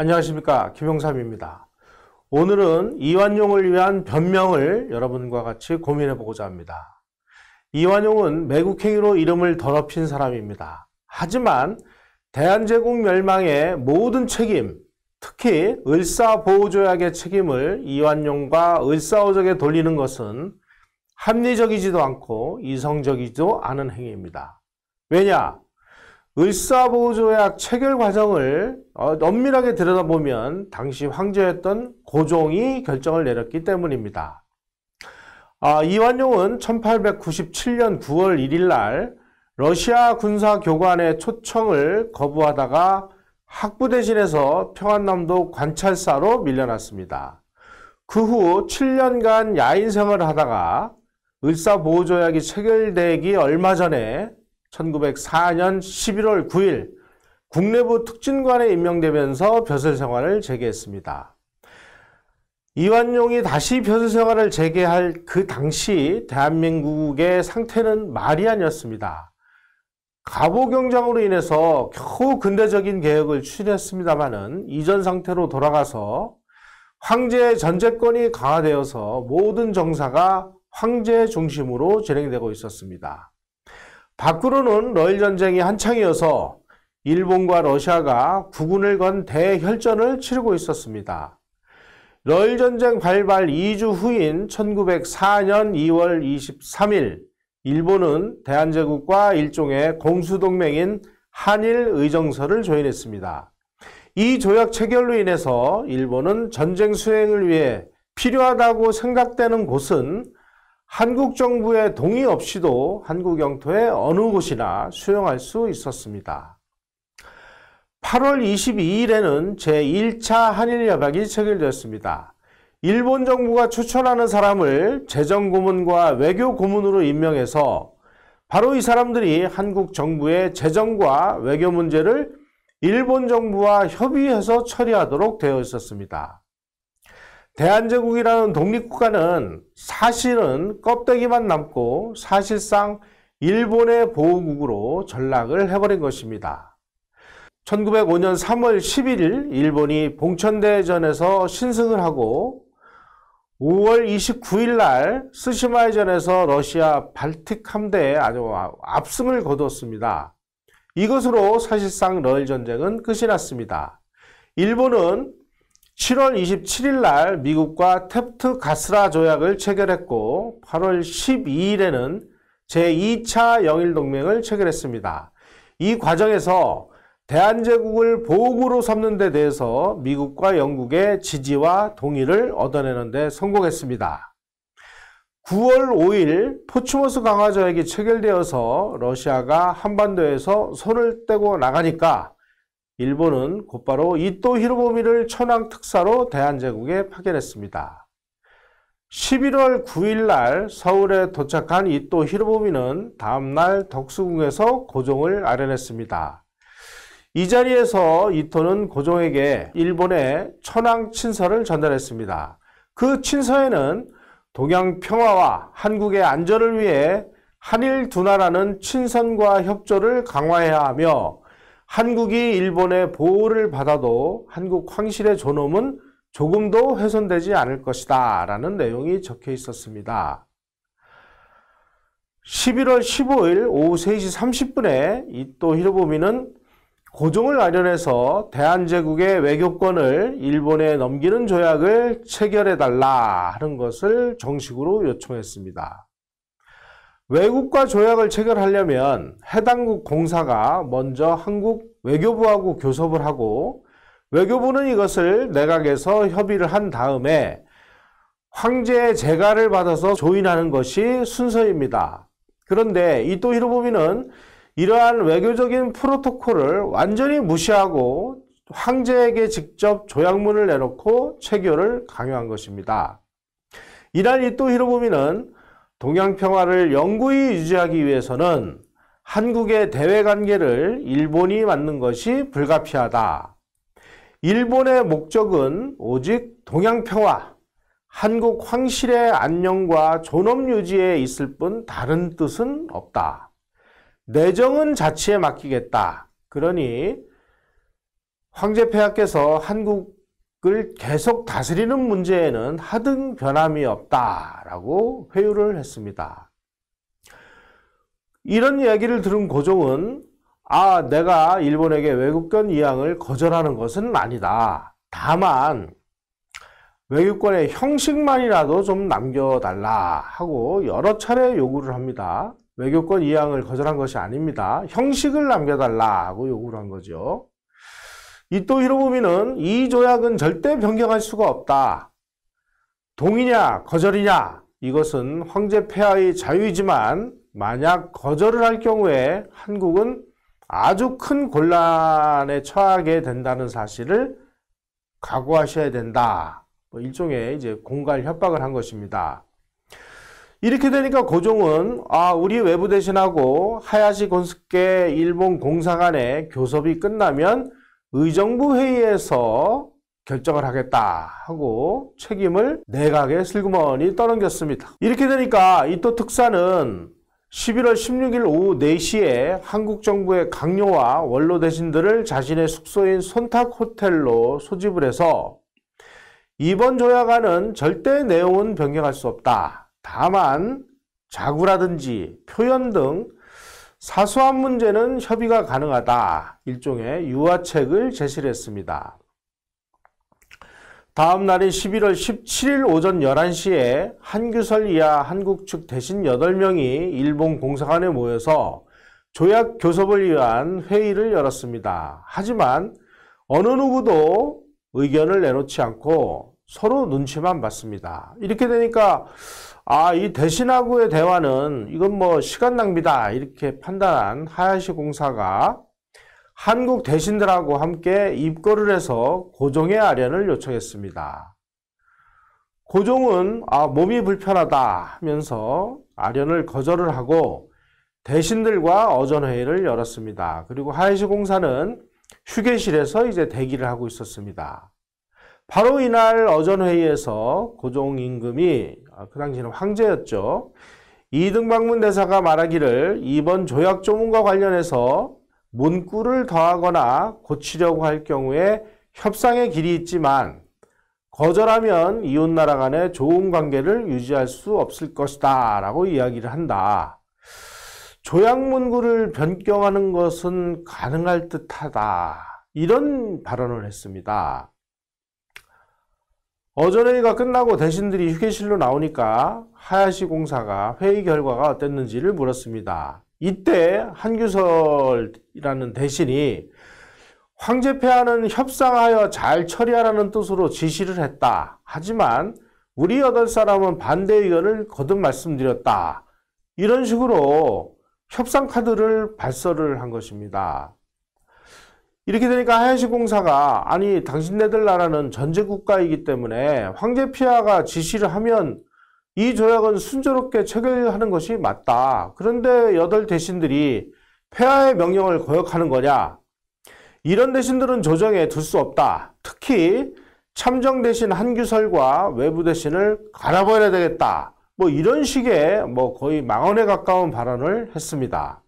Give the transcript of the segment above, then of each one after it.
안녕하십니까 김용삼입니다. 오늘은 이완용을 위한 변명을 여러분과 같이 고민해 보고자 합니다. 이완용은 매국행위로 이름을 더럽힌 사람입니다. 하지만 대한제국 멸망의 모든 책임, 특히 을사보호조약의 책임을 이완용과 을사오적에 돌리는 것은 합리적이지도 않고 이성적이지도 않은 행위입니다. 왜냐? 을사보조약 호 체결 과정을 어, 엄밀하게 들여다보면 당시 황제였던 고종이 결정을 내렸기 때문입니다. 아, 이완용은 1897년 9월 1일 날 러시아 군사 교관의 초청을 거부하다가 학부대신에서 평안남도 관찰사로 밀려났습니다. 그 후 7년간 야인 생활을 하다가 을사보호조약이 체결되기 얼마 전에 1904년 11월 9일 국내부 특진관에 임명되면서 벼슬 생활을 재개했습니다. 이완용이 다시 벼슬 생활을 재개할 그 당시 대한민국의 상태는 말이 아니었습니다. 가보경장으로 인해서 겨우 근대적인 개혁을 추진했습니다마는 이전 상태로 돌아가서 황제의 전제권이 강화되어서 모든 정사가 황제 중심으로 진행되고 있었습니다. 밖으로는 러일 전쟁이 한창이어서 일본과 러시아가 국군을 건 대혈전을 치르고 있었습니다. 러일 전쟁 발발 2주 후인 1904년 2월 23일 일본은 대한제국과 일종의 공수동맹인 한일의정서를 조인했습니다. 이 조약 체결로 인해서 일본은 전쟁 수행을 위해 필요하다고 생각되는 곳은 한국 정부의 동의 없이도 한국 영토의 어느 곳이나 수용할 수 있었습니다. 8월 22일에는 제1차 한일협약이 체결되었습니다. 일본 정부가 추천하는 사람을 재정고문과 외교고문으로 임명해서 바로 이 사람들이 한국 정부의 재정과 외교 문제를 일본 정부와 협의해서 처리하도록 되어 있었습니다. 대한제국이라는 독립국가는 사실은 껍데기만 남고 사실상 일본의 보호국으로 전락을 해버린 것입니다. 1905년 3월 11일 일본이 봉천대전에서 신승을 하고 5월 29일 날 스시마 해전에서 러시아 발틱 함대에 아주 압승을 거두었습니다. 이것으로 사실상 러일 전쟁은 끝이 났습니다. 일본은 7월 27일 날 미국과 텝트 가스라 조약을 체결했고 8월 12일에는 제2차 영일동맹을 체결했습니다. 이 과정에서 대한제국을 보호구로 삼는 데 대해서 미국과 영국의 지지와 동의를 얻어내는 데 성공했습니다. 9월 5일 포츠모스 강화조약이 체결되어서 러시아가 한반도에서 손을 떼고 나가니까 일본은 곧바로 이토 히로부미를 천황 특사로 대한제국에 파견했습니다. 11월 9일 날 서울에 도착한 이토 히로부미는 다음날 덕수궁에서 고종을 아련했습니다. 이 자리에서 이토는 고종에게 일본의 천황 친서를 전달했습니다. 그 친서에는 동양 평화와 한국의 안전을 위해 한일 두 나라는 친선과 협조를 강화해야 하며 한국이 일본의 보호를 받아도 한국 황실의 존엄은 조금도 훼손되지 않을 것이다 라는 내용이 적혀 있었습니다. 11월 15일 오후 3시 30분에 이 또 히로부미는 고종을 마련해서 대한제국의 외교권을 일본에 넘기는 조약을 체결해달라 하는 것을 정식으로 요청했습니다. 외국과 조약을 체결하려면 해당국 공사가 먼저 한국 외교부하고 교섭을 하고 외교부는 이것을 내각에서 협의를 한 다음에 황제의 재가를 받아서 조인하는 것이 순서입니다. 그런데 이토 히로부미는 이러한 외교적인 프로토콜을 완전히 무시하고 황제에게 직접 조약문을 내놓고 체결을 강요한 것입니다. 이날 이토 히로부미는 동양 평화를 영구히 유지하기 위해서는 한국의 대외 관계를 일본이 맡는 것이 불가피하다. 일본의 목적은 오직 동양 평화, 한국 황실의 안녕과 존엄 유지에 있을 뿐 다른 뜻은 없다. 내정은 자치에 맡기겠다. 그러니 황제 폐하께서 한국 그걸 계속 다스리는 문제에는 하등 변함이 없다라고 회유를 했습니다. 이런 이야기를 들은 고종은 아 내가 일본에게 외국권 이양을 거절하는 것은 아니다. 다만 외교권의 형식만이라도 좀 남겨달라 하고 여러 차례 요구를 합니다. 외교권 이양을 거절한 것이 아닙니다. 형식을 남겨달라고 하 요구를 한 거죠. 이또이로부미는이 조약은 절대 변경할 수가 없다. 동의냐 거절이냐 이것은 황제 폐하의 자유이지만 만약 거절을 할 경우에 한국은 아주 큰 곤란에 처하게 된다는 사실을 각오하셔야 된다. 뭐 일종의 이제 공갈 협박을 한 것입니다. 이렇게 되니까 고종은 아 우리 외부 대신하고 하야시 건스케 일본 공사관의 교섭이 끝나면 의정부 회의에서 결정을 하겠다 하고 책임을 내각에 슬그머니 떠넘겼습니다. 이렇게 되니까 이토 특사는 11월 16일 오후 4시에 한국 정부의 강요와 원로 대신들을 자신의 숙소인 손탁 호텔로 소집을 해서 이번 조약안은 절대 내용은 변경할 수 없다. 다만 자구라든지 표현 등 사소한 문제는 협의가 가능하다. 일종의 유화책을 제시를 했습니다. 다음 날인 11월 17일 오전 11시에 한규설 이하 한국 측 대신 8명이 일본 공사관에 모여서 조약 교섭을 위한 회의를 열었습니다. 하지만 어느 누구도 의견을 내놓지 않고 서로 눈치만 봤습니다. 이렇게 되니까 아, 이 대신하고의 대화는 이건 뭐 시간 낭비다 이렇게 판단한 하야시 공사가 한국 대신들하고 함께 입거를 해서 고종의 아련을 요청했습니다. 고종은 아, 몸이 불편하다 하면서 아련을 거절을 하고 대신들과 어전회의를 열었습니다. 그리고 하야시 공사는 휴게실에서 이제 대기를 하고 있었습니다. 바로 이날 어전회의에서 고종 임금이 아, 그 당시는 황제였죠. 이등방문 대사가 말하기를 이번 조약 조문과 관련해서 문구를 더하거나 고치려고 할 경우에 협상의 길이 있지만 거절하면 이웃 나라 간의 좋은 관계를 유지할 수 없을 것이다 라고 이야기를 한다. 조약 문구를 변경하는 것은 가능할 듯하다. 이런 발언을 했습니다. 어저회의가 끝나고 대신들이 휴게실로 나오니까 하야시 공사가 회의 결과가 어땠는지를 물었습니다. 이때 한규설이라는 대신이 황제폐하는 협상하여 잘 처리하라는 뜻으로 지시를 했다. 하지만 우리 여덟 사람은 반대 의견을 거듭 말씀드렸다. 이런 식으로 협상 카드를 발설을 한 것입니다. 이렇게 되니까 하야시 공사가 아니 당신네들 나라는 전제 국가이기 때문에 황제 피하가 지시를 하면 이 조약은 순조롭게 체결하는 것이 맞다. 그런데 여덟 대신들이 폐하의 명령을 거역하는 거냐? 이런 대신들은 조정에 둘 수 없다. 특히 참정 대신 한규설과 외부 대신을 갈아버려야 되겠다. 뭐 이런 식의 뭐 거의 망언에 가까운 발언을 했습니다.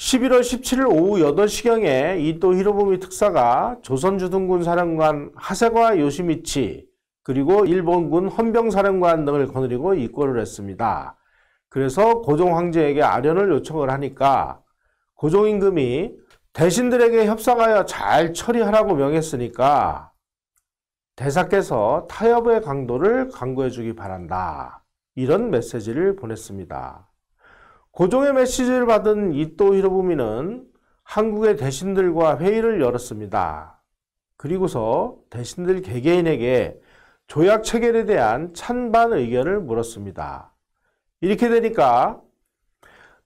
11월 17일 오후 8시경에 이토 히로부미 특사가 조선주둔군 사령관 하세과 요시미치 그리고 일본군 헌병사령관 등을 거느리고 입궐을 했습니다. 그래서 고종 황제에게 아련을 요청을 하니까 고종 임금이 대신들에게 협상하여 잘 처리하라고 명했으니까 대사께서 타협의 강도를 강구해 주기 바란다. 이런 메시지를 보냈습니다. 고종의 메시지를 받은 이토 히로부미는 한국의 대신들과 회의를 열었습니다. 그리고서 대신들 개개인에게 조약 체결에 대한 찬반 의견을 물었습니다. 이렇게 되니까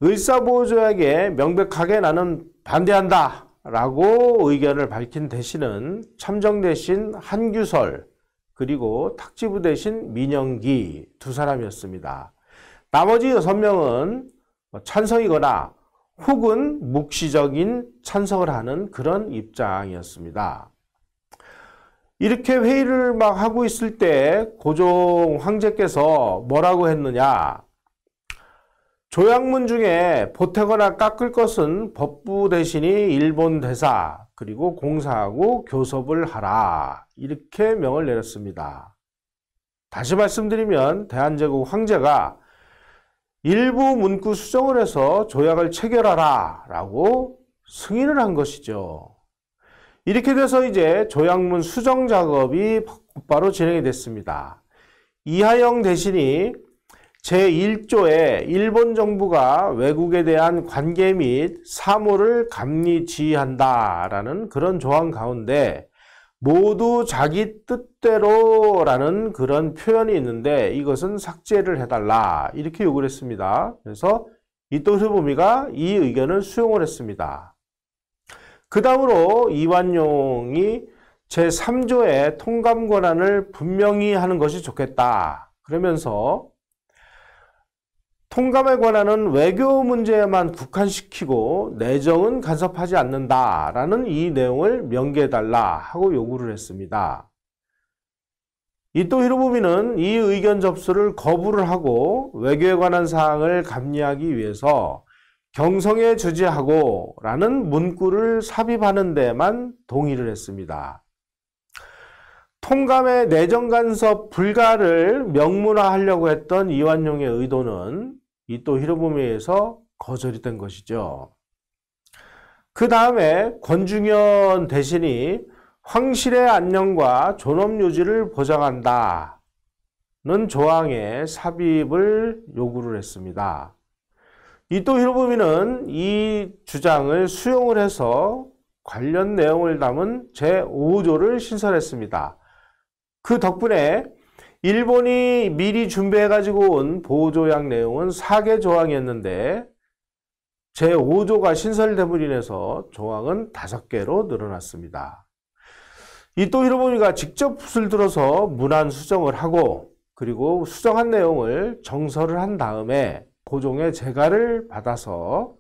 을사보호조약에 명백하게 나는 반대한다 라고 의견을 밝힌 대신은 참정 대신 한규설 그리고 탁지부 대신 민영기 두 사람이었습니다. 나머지 여섯 명은 어, 찬성이거나 혹은 묵시적인 찬성을 하는 그런 입장이었습니다. 이렇게 회의를 막 하고 있을 때 고종 황제께서 뭐라고 했느냐. 조약문 중에 보태거나 깎을 것은 법부 대신이 일본 대사 그리고 공사하고 교섭을 하라 이렇게 명을 내렸습니다. 다시 말씀드리면 대한제국 황제가 일부 문구 수정을 해서 조약을 체결하라 라고 승인을 한 것이죠. 이렇게 돼서 이제 조약문 수정 작업이 곧바로 진행이 됐습니다. 이하영 대신이 제1조에 일본 정부가 외국에 대한 관계 및 사무를 감리 지휘한다라는 그런 조항 가운데 모두 자기 뜻 뜻대로라는 그런 표현이 있는데 이것은 삭제를 해달라 이렇게 요구를 했습니다. 그래서 이또스보미가이 의견을 수용을 했습니다. 그 다음으로 이완용이 제3조의 통감 권한을 분명히 하는 것이 좋겠다. 그러면서 통감의 권한은 외교 문제에만 국한시키고 내정은 간섭하지 않는다라는 이 내용을 명기해달라 하고 요구를 했습니다. 이토 히로부미는 이 의견 접수를 거부를 하고 외교에 관한 사항을 감리하기 위해서 경성에 주재하고 라는 문구를 삽입하는 데만 동의를 했습니다. 통감의 내정 간섭 불가를 명문화하려고 했던 이완용의 의도는 이토 히로부미에서 거절이 된 것이죠. 그 다음에 권중현 대신이 황실의 안녕과 존엄유지를 보장한다는 조항에 삽입을 요구를 했습니다. 이토 히로부미는 이 주장을 수용을 해서 관련 내용을 담은 제5조를 신설했습니다. 그 덕분에 일본이 미리 준비해가지고 온 보호조약 내용은 4개 조항이었는데 제5조가 신설됨으로 인해서 조항은 5개로 늘어났습니다. 이또 히로부미가 직접 붓을 들어서 문안 수정을 하고 그리고 수정한 내용을 정서를 한 다음에 고종의 재가를 받아서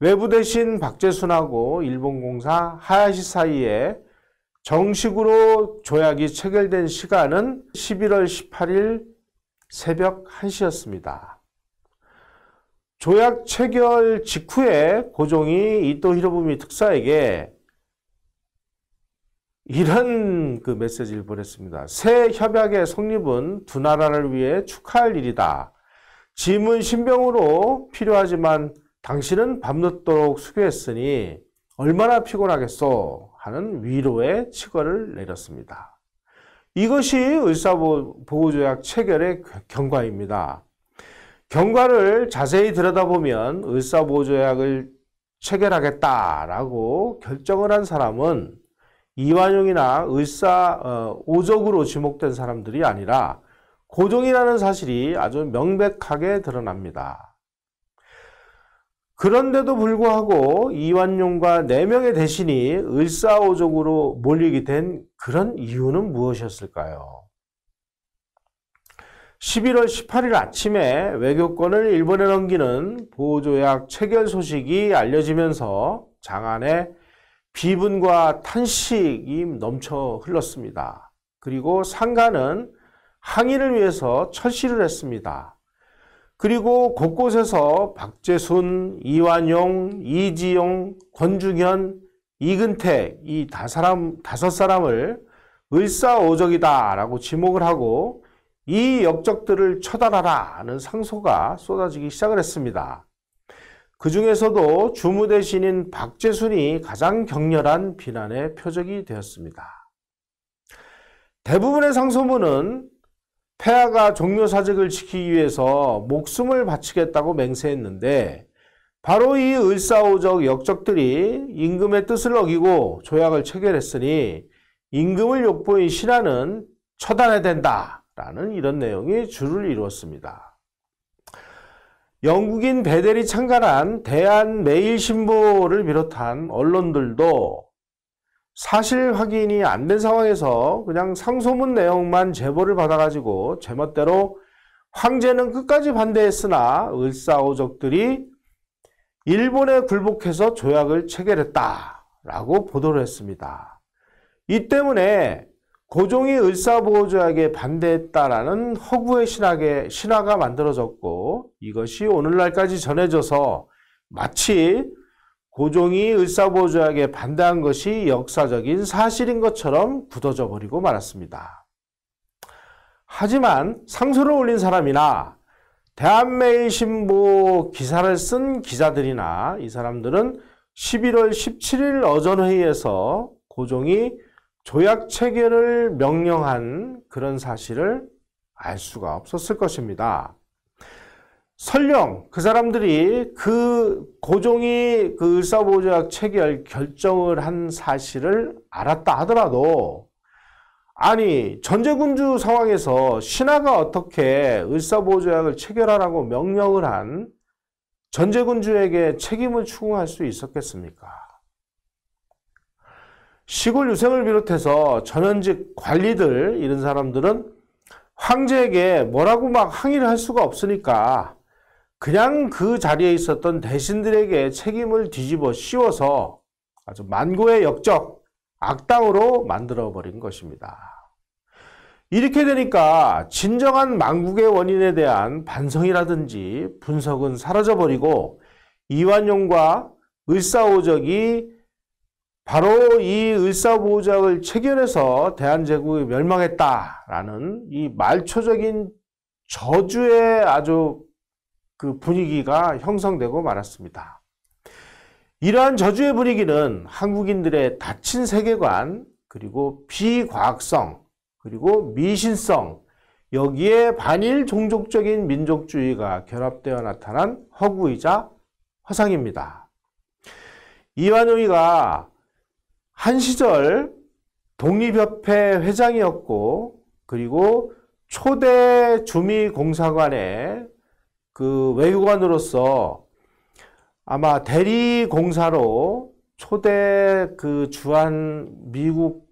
외부 대신 박재순하고 일본 공사 하야시 사이에 정식으로 조약이 체결된 시간은 11월 18일 새벽 1시였습니다. 조약 체결 직후에 고종이 이토 히로부미 특사에게 이런 그 메시지를 보냈습니다. 새 협약의 성립은 두 나라를 위해 축하할 일이다. 짐은 신병으로 필요하지만 당신은 밤늦도록 수고했으니 얼마나 피곤하겠소 하는 위로의 치거를 내렸습니다. 이것이 의사보호조약 체결의 경과입니다. 경과를 자세히 들여다보면 의사보호조약을 체결하겠다라고 결정을 한 사람은 이완용이나 을사 어, 오적으로 지목된 사람들이 아니라 고종이라는 사실이 아주 명백하게 드러납니다. 그런데도 불구하고 이완용과 4명의 대신이 을사오족으로 몰리게 된 그런 이유는 무엇이었을까요? 11월 18일 아침에 외교권을 일본에 넘기는 보조약 호 체결 소식이 알려지면서 장안에 비분과 탄식이 넘쳐 흘렀습니다. 그리고 상가는 항의를 위해서 철시를 했습니다. 그리고 곳곳에서 박재순, 이완용, 이지용, 권중현, 이근택 이 다사람, 다섯 사람을 을사오적이다라고 지목을 하고 이 역적들을 처단하라 는 상소가 쏟아지기 시작을 했습니다. 그 중에서도 주무대신인 박재순이 가장 격렬한 비난의 표적이 되었습니다. 대부분의 상소문은 폐하가 종묘사직을 지키기 위해서 목숨을 바치겠다고 맹세했는데 바로 이 을사오적 역적들이 임금의 뜻을 어기고 조약을 체결했으니 임금을 욕보인 신하는 처단해야 된다라는 이런 내용이 주를 이루었습니다. 영국인 베델이 창간한 대한매일신보를 비롯한 언론들도 사실 확인이 안 된 상황에서 그냥 상소문 내용만 제보를 받아가지고 제멋대로 황제는 끝까지 반대했으나 을사오족들이 일본에 굴복해서 조약을 체결했다라고 보도를 했습니다. 이 때문에 고종이 을사보호조약에 반대했다라는 허구의 신학의 신화가 만들어졌고 이것이 오늘날까지 전해져서 마치 고종이 을사보호조약에 반대한 것이 역사적인 사실인 것처럼 굳어져 버리고 말았습니다. 하지만 상소를 올린 사람이나 대한매일신보 기사를 쓴 기자들이나 이 사람들은 11월 17일 어전회의에서 고종이 조약 체결을 명령한 그런 사실을 알 수가 없었을 것입니다. 설령 그 사람들이 그 고종이 그 을사보조약 체결 결정을 한 사실을 알았다 하더라도 아니 전제군주 상황에서 신하가 어떻게 을사보조약을 체결하라고 명령을 한 전제군주에게 책임을 추궁할 수 있었겠습니까? 시골 유생을 비롯해서 전현직 관리들 이런 사람들은 황제에게 뭐라고 막 항의를 할 수가 없으니까 그냥 그 자리에 있었던 대신들에게 책임을 뒤집어 씌워서 아주 만고의 역적 악당으로 만들어 버린 것입니다. 이렇게 되니까 진정한 망국의 원인에 대한 반성이라든지 분석은 사라져 버리고 이완용과 을사오적이 바로 이 을사보호작을 체결해서 대한제국이 멸망했다라는 이 말초적인 저주의 아주 그 분위기가 형성되고 말았습니다. 이러한 저주의 분위기는 한국인들의 닫힌 세계관, 그리고 비과학성, 그리고 미신성, 여기에 반일 종족적인 민족주의가 결합되어 나타난 허구이자 허상입니다. 이완우이가 한 시절 독립협회 회장이었고 그리고 초대 주미공사관의 그 외교관으로서 아마 대리공사로 초대 그 주한 미국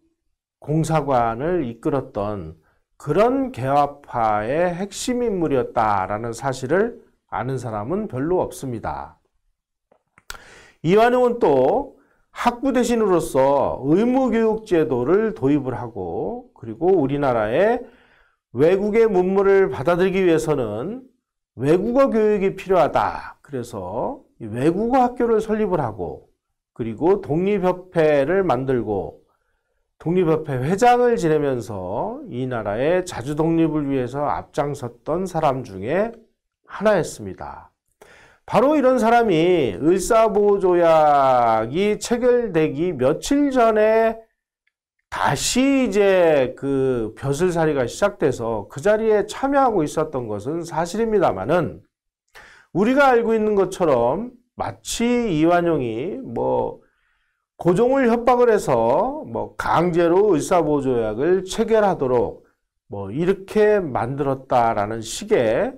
공사관을 이끌었던 그런 개화파의 핵심 인물이었다라는 사실을 아는 사람은 별로 없습니다. 이완용은 또 학부 대신으로서 의무교육 제도를 도입을 하고 그리고 우리나라에 외국의 문물을 받아들이기 위해서는 외국어 교육이 필요하다. 그래서 외국어 학교를 설립을 하고 그리고 독립협회를 만들고 독립협회 회장을 지내면서 이 나라의 자주 독립을 위해서 앞장섰던 사람 중에 하나였습니다. 바로 이런 사람이 을사보조약이 체결되기 며칠 전에 다시 이제 그 벼슬살이가 시작돼서 그 자리에 참여하고 있었던 것은 사실입니다만은 우리가 알고 있는 것처럼 마치 이완용이 뭐 고종을 협박을 해서 뭐 강제로 을사보조약을 체결하도록 뭐 이렇게 만들었다라는 식의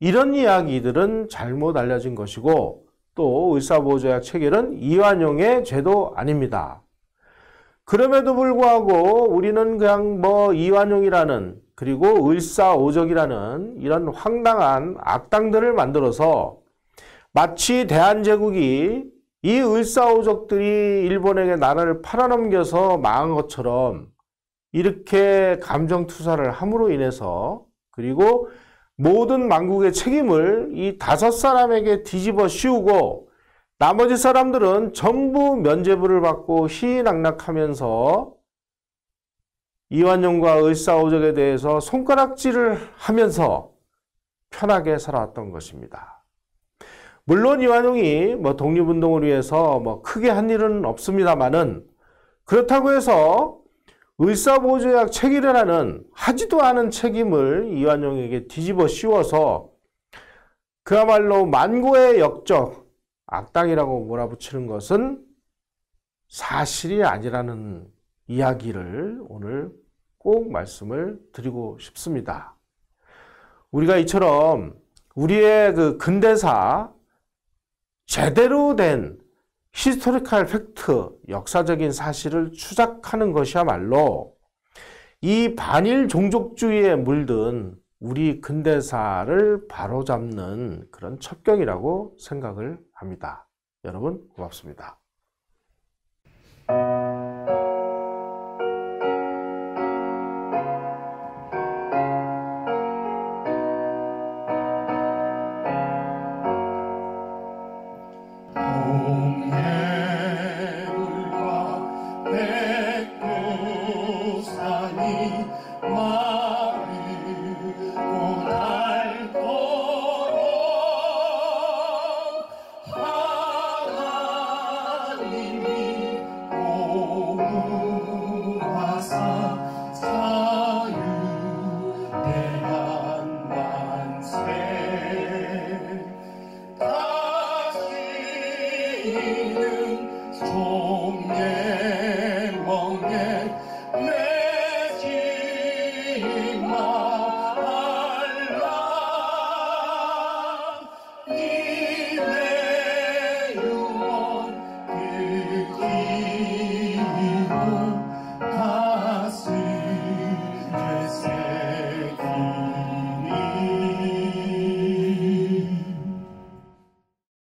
이런 이야기들은 잘못 알려진 것이고 또 의사보호조약 체결은 이완용의 죄도 아닙니다. 그럼에도 불구하고 우리는 그냥 뭐 이완용이라는 그리고 을사오적이라는 이런 황당한 악당들을 만들어서 마치 대한제국이 이 을사오적들이 일본에게 나라를 팔아넘겨서 망한 것처럼 이렇게 감정투사를 함으로 인해서 그리고 모든 망국의 책임을 이 다섯 사람에게 뒤집어 씌우고 나머지 사람들은 전부 면죄부를 받고 희낙낙하면서 이완용과 을사오적에 대해서 손가락질을 하면서 편하게 살아왔던 것입니다. 물론 이완용이 뭐 독립운동을 위해서 뭐 크게 한 일은 없습니다만은 그렇다고 해서 의사보조약 체결이라는 하지도 않은 책임을 이완용에게 뒤집어 씌워서 그야말로 만고의 역적, 악당이라고 몰아붙이는 것은 사실이 아니라는 이야기를 오늘 꼭 말씀을 드리고 싶습니다. 우리가 이처럼 우리의 그 근대사 제대로 된 히스토리컬 팩트, 역사적인 사실을 추적하는 것이야말로 이 반일 종족주의에 물든 우리 근대사를 바로잡는 그런 첩경이라고 생각을 합니다. 여러분 고맙습니다.